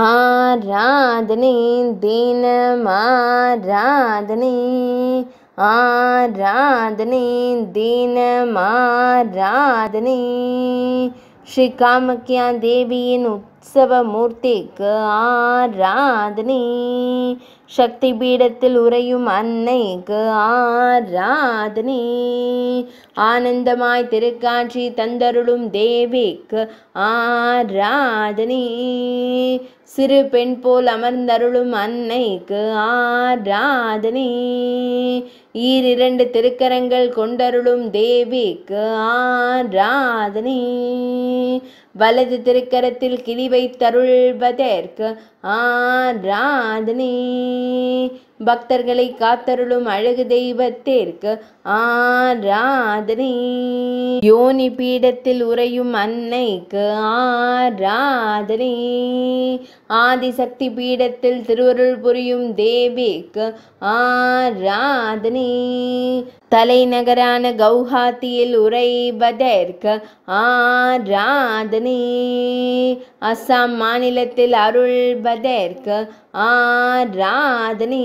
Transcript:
आरादनी रा दीनमा राकामख्या देवीन् उत्सव मूर्ति क आ राशि पीडति अन्ने करानि ஆனந்தமாய் திருக்காட்சி தந்தருளும் தேவிக்கு ஆராதனி சிறு பெண் போல் அமர்ந்தருளும் அன்னைக்கு ஆராதனி ஈரிரண்டு திருக்கரங்கள் கொண்டருளும் தேவிக்கு ஆராதனை வலது திருக்கரத்தில் கிளி தருள்வதற்கு ஆராதனி பக்தர்களை காத்தருளும் அழகு தெய்வத்திற்கு ஆராதனி யோனி பீடத்தில் உறையும் அன்னைக்கு ஆராதனி ஆதிசக்தி பீடத்தில் திருவருள் புரியும் தேவிக்கு ஆராதனை தலைநகரான கவுஹாத்தியில் உரைவதற்கு ஆராதனை அஸ்ஸாம் மாநிலத்தில் அருள்வதற்கு ஆராதனை